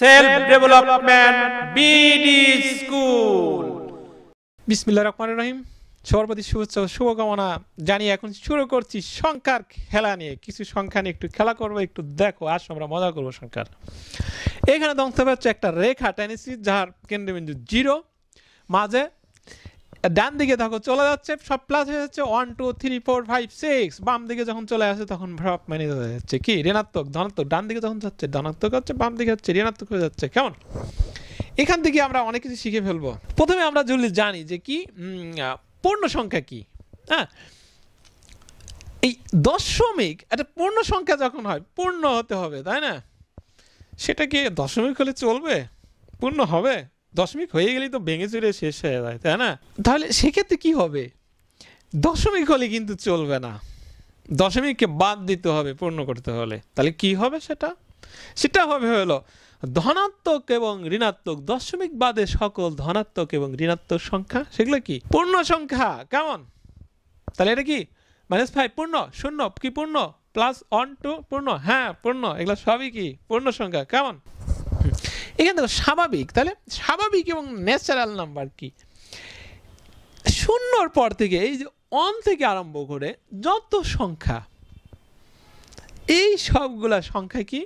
রহিম শুভকামনা জানিয়ে এখন শুরু করছি খেলা নিয়ে কিছু সংখ্যা নিয়ে একটু খেলা করবো একটু দেখো আমরা মজা করবো সংখ্যার এখানে ধ্বংস হচ্ছে একটা রেখা টেনিস যার কেন্দ্রবিন্দু জিরো মাঝে ডান দিকে দেখো চলে যাচ্ছে সব প্লাস হয়ে যাচ্ছে one two three four five six বাম দিকে যখন চলে আসে তখন সব মানে হয়ে যাচ্ছে কি ঋণাত্মক ধনাত্মক ডান দিকে যখন যাচ্ছে ধনাত্মক হচ্ছে বাম দিকে হচ্ছে ঋণাত্মক হয়ে যাচ্ছে কেমন এখান থেকে আমরা অনেক কিছু শিখে ফেলবো প্রথমে আমরা যদি জানি যে কি পূর্ণ সংখ্যা কি হ্যাঁ এই দশমিক একটা পূর্ণ সংখ্যা যখন হয় পূর্ণ হতে হবে তাই না সেটা কি দশমিক হলে চলবে পূর্ণ হবে দশমিক হয়ে গেলেই তো ভেঙে চুরে শেষ হয়ে যায় তাই না তাহলে সেক্ষেত্রে কি হবে দশমিক হলে কিন্তু চলবে না দশমিককে বাদ দিতে হবে পূর্ণ করতে হলে তাহলে কি হবে সেটা সেটা হবে হলো ধনাত্মক এবং ঋণাত্মক দশমিক বাদে সকল ধনাত্মক এবং ঋণাত্মক সংখ্যা সেগুলো কি পূর্ণ সংখ্যা কেমন তাহলে এটা কি মাইনাস ফাইভ পূর্ণ শূন্য কি পূর্ণ প্লাস ওয়ান টু পূর্ণ হ্যাঁ পূর্ণ এগুলো সবই কি পূর্ণ সংখ্যা কেমন এখানে দেখো স্বাভাবিক তাহলে স্বাভাবিক এবং ন্যাচারাল নাম্বার কি শূন্যর পর থেকে এই যে অন থেকে আরম্ভ করে যত সংখ্যা এই সবগুলা সংখ্যা কি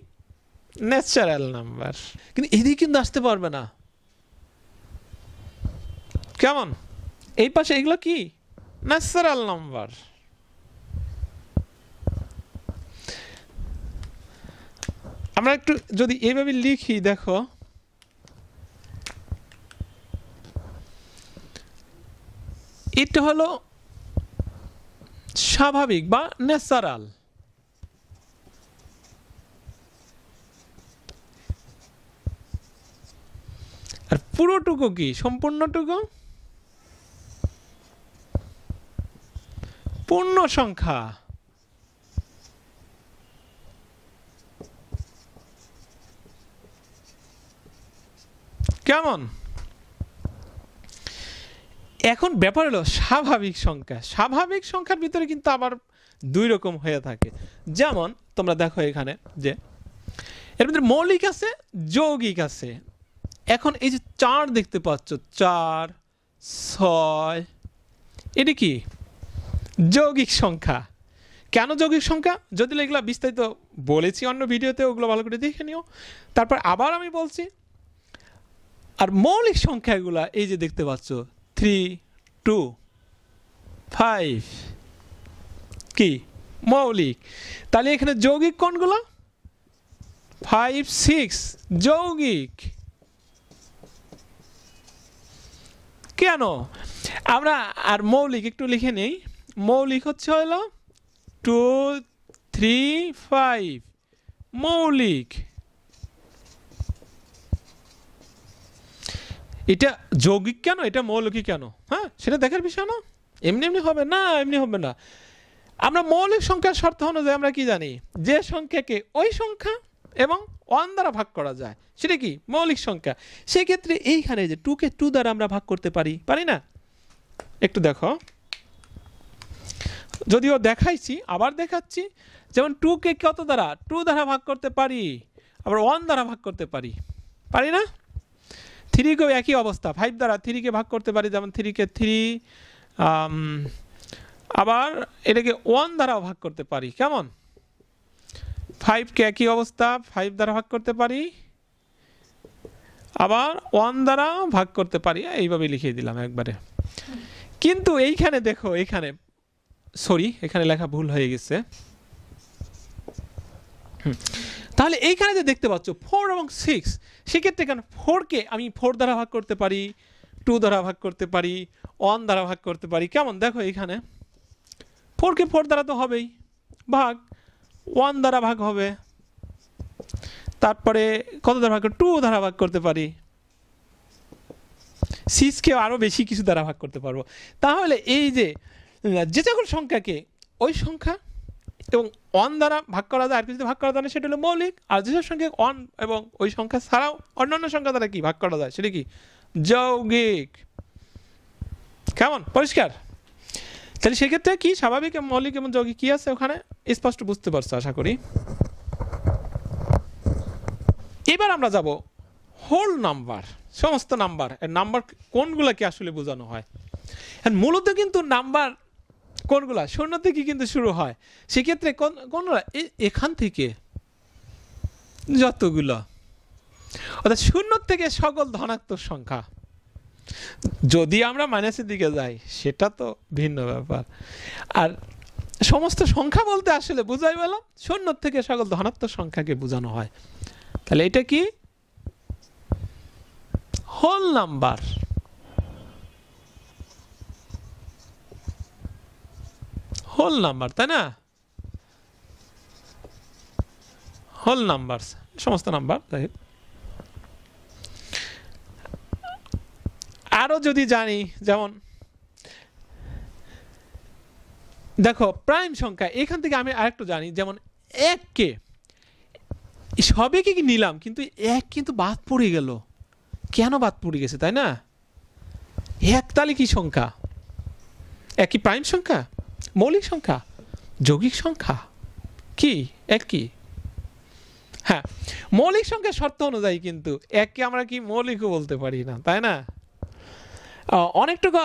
ন্যাচারাল নাম্বার কিন্তু এদিকে কিন্তু আসতে পারবে না কেমন এই পাশে এগুলো কি ন্যাচারাল নাম্বার আমরা একটু যদি এইভাবে লিখি দেখো এটা হলো স্বাভাবিক বা ন্যাচারাল আর পুরোটুকু কি সম্পূর্ণটুকু পূর্ণ সংখ্যা কেমন এখন ব্যাপার হলো স্বাভাবিক সংখ্যা স্বাভাবিক সংখ্যার ভিতরে কিন্তু আবার দুই রকম হয়ে থাকে যেমন তোমরা দেখো এখানে যে এর ভিতরে মৌলিক আছে যৌগিক আছে এখন এই যে চার দেখতে পাচ্ছ চার ছয় এটি কি যৌগিক সংখ্যা কেন যৌগিক সংখ্যা যদি এগুলো বিস্তারিত বলেছি অন্য ভিডিওতে ওগুলো ভালো করে দেখে নিও তারপর আবার আমি বলছি আর মৌলিক সংখ্যাগুলো এই যে দেখতে পাচ্ছ থ্রি টু ফাইভ কি মৌলিক তাহলে এখানে যৌগিক কোনগুলো ফাইভ সিক্স যৌগিক কেন আমরা আর মৌলিক একটু লিখে নেই মৌলিক হচ্ছে হলো টু থ্রি ফাইভ মৌলিক এটা যৌগিক কেন এটা মৌলিকই কেন হ্যাঁ সেটা দেখার বিষয় না এমনি এমনি হবে না এমনি হবে না আমরা মৌলিক সংখ্যার শর্ত অনুযায়ী আমরা কি জানি যে সংখ্যাকে ওই সংখ্যা এবং ওয়ান দ্বারা ভাগ করা যায় সেটা কি মৌলিক সংখ্যা সেক্ষেত্রে এইখানে যে টুকে টু দ্বারা আমরা ভাগ করতে পারি পারি না একটু দেখো যদিও দেখাইছি আবার দেখাচ্ছি যেমন টুকে কত দ্বারা টু দ্বারা ভাগ করতে পারি আবার ওয়ান দ্বারা ভাগ করতে পারি পারি না থ্রিকেও একই অবস্থা ফাইভ দ্বারা থ্রিকে ভাগ করতে পারি যেমন থ্রিকে থ্রি আবার এটাকে ওয়ান দ্বারাও ভাগ করতে পারি কেমন ফাইভকে একই অবস্থা ফাইভ দ্বারা ভাগ করতে পারি আবার ওয়ান দ্বারা ভাগ করতে পারি হ্যাঁ, এইভাবে লিখিয়ে দিলাম একবারে কিন্তু এইখানে দেখো এখানে সরি এখানে লেখা ভুল হয়ে গেছে তাহলে এইখানে যে দেখতে পাচ্ছ ফোর এবং সিক্স সেক্ষেত্রে এখানে ফোরকে আমি ফোর দ্বারা ভাগ করতে পারি টু দ্বারা ভাগ করতে পারি ওয়ান দ্বারা ভাগ করতে পারি কেমন দেখো এখানে ফোরকে ফোর দ্বারা তো হবেই ভাগ ওয়ান দ্বারা ভাগ হবে তারপরে কত দ্বারা ভাগ টু দ্বারা ভাগ করতে পারি সিক্সকে আরও বেশি কিছু দ্বারা ভাগ করতে পারবো তাহলে এই যে যে সকল সংখ্যাকে ওই সংখ্যা এবং অন দ্বারা ভাগ করা যায় আর কিছু ভাগ করা যায় না সেটা হলো মৌলিক আর যেসব সংখ্যা অন এবং ওই সংখ্যা ছাড়াও অন্যান্য সংখ্যা দ্বারা কি ভাগ করা যায় সেটা কি যৌগিক কেমন পরিষ্কার তাহলে সেক্ষেত্রে কি স্বাভাবিক এবং মৌলিক এবং যৌগিক কী আছে ওখানে স্পষ্ট বুঝতে পারছো আশা করি এবার আমরা যাব হোল নাম্বার সমস্ত নাম্বার নাম্বার কোনগুলোকে আসলে বোঝানো হয় মূলত কিন্তু নাম্বার কোনগুলা শূন্য থেকে কিন্তু শুরু হয় সেক্ষেত্রে কোন কোনগুলা এখান থেকে যতগুলো অর্থাৎ শূন্য থেকে সকল ধনাত্মক সংখ্যা যদি আমরা মাইনাসের দিকে যাই সেটা তো ভিন্ন ব্যাপার আর সমস্ত সংখ্যা বলতে আসলে বুঝাই পেলাম শূন্য থেকে সকল ধনাত্মক সংখ্যাকে বোঝানো হয় তাহলে এটা কি হোল নাম্বার হোল নাম্বার তাই না হোল নাম্বার সমস্ত নাম্বার তাই আরও যদি জানি যেমন দেখো প্রাইম সংখ্যা এখান থেকে আমি আরেকটু জানি যেমন এককে সবে কি নিলাম কিন্তু এক কিন্তু বাদ পড়ে গেল কেন বাদ পড়ে গেছে তাই না এক তালে কি সংখ্যা এক কি প্রাইম সংখ্যা মৌলিক সংখ্যা যৌগিক সংখ্যা কি একই হ্যাঁ মৌলিক সংখ্যা শর্ত অনুযায়ী কিন্তু এককে আমরা কি মৌলিকও বলতে পারি না তাই না অনেকটুকু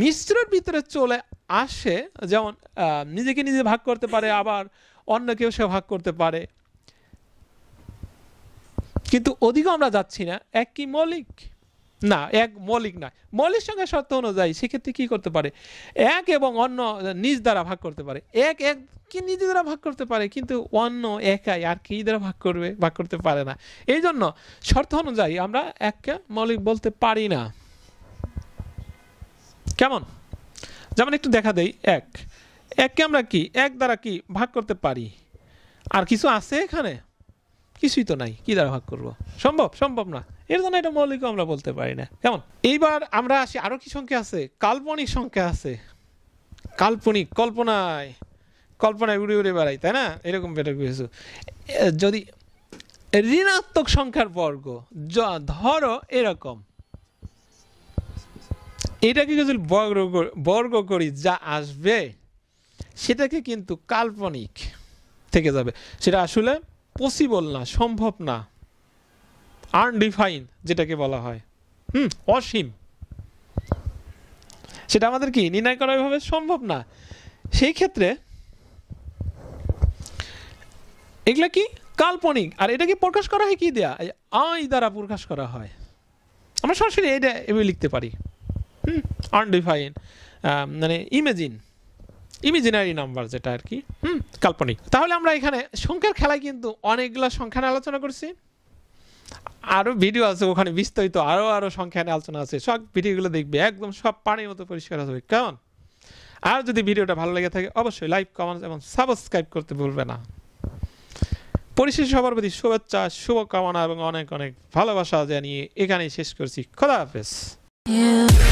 মিশ্রের ভিতরে চলে আসে যেমন নিজেকে নিজে ভাগ করতে পারে আবার অন্য কেউ সে ভাগ করতে পারে কিন্তু অধিক আমরা যাচ্ছি না এক কি মৌলিক না এক মৌলিক নয় মৌলিক সঙ্গে শর্ত অনুযায়ী সেক্ষেত্রে কি করতে পারে এক এবং অন্য নিজ দ্বারা ভাগ করতে পারে এক এক কি নিজ দ্বারা ভাগ করতে পারে কিন্তু অন্য একাই আর কি দ্বারা ভাগ করবে ভাগ করতে পারে না এই জন্য শর্ত অনুযায়ী আমরা এককে মৌলিক বলতে পারি না কেমন যেমন একটু দেখা দেই এক এককে আমরা কি এক দ্বারা কি ভাগ করতে পারি আর কিছু আছে এখানে কিছুই তো নাই কি দ্বারা ভাগ করব সম্ভব সম্ভব না এর জন্য এটা মৌলিক আমরা বলতে পারি না কেমন এইবার আমরা আসি আরও কি সংখ্যা আছে কাল্পনিক সংখ্যা আছে কাল্পনিক কল্পনায় কল্পনায় উড়ে উড়ে বেড়াই তাই না এরকম বেটার কিছু যদি ঋণাত্মক সংখ্যার বর্গ ধরো এরকম এটাকে যদি বর্গ বর্গ করি যা আসবে সেটাকে কিন্তু কাল্পনিক থেকে যাবে সেটা আসলে পসিবল না সম্ভব না আনডিফাইন যেটাকে বলা হয় হুম অসীম সেটা আমাদের কি নির্ণয় করা এভাবে সম্ভব না সেই ক্ষেত্রে এগুলা কি কাল্পনিক আর এটাকে প্রকাশ করা হয় কি দেয়া আই দ্বারা প্রকাশ করা হয় আমরা সরাসরি এটা এভাবে লিখতে পারি হুম আনডিফাইন মানে ইমেজিন ইমেজিনারি নাম্বার যেটা আর কি হুম কাল্পনিক তাহলে আমরা এখানে সংখ্যার খেলায় কিন্তু অনেকগুলো সংখ্যার আলোচনা করছি আরো ভিডিও আছে ওখানে বিস্তারিত আরো আরো সংখ্যা আলোচনা আছে সব ভিডিওগুলো দেখবে একদম সব পানির মতো পরিষ্কার হবে কেমন আর যদি ভিডিওটা ভালো লেগে থাকে অবশ্যই লাইক কমেন্ট এবং সাবস্ক্রাইব করতে ভুলবে না পরিশেষ সবার প্রতি শুভেচ্ছা শুভকামনা এবং অনেক অনেক ভালোবাসা জানিয়ে এখানেই শেষ করছি খোদা হাফেজ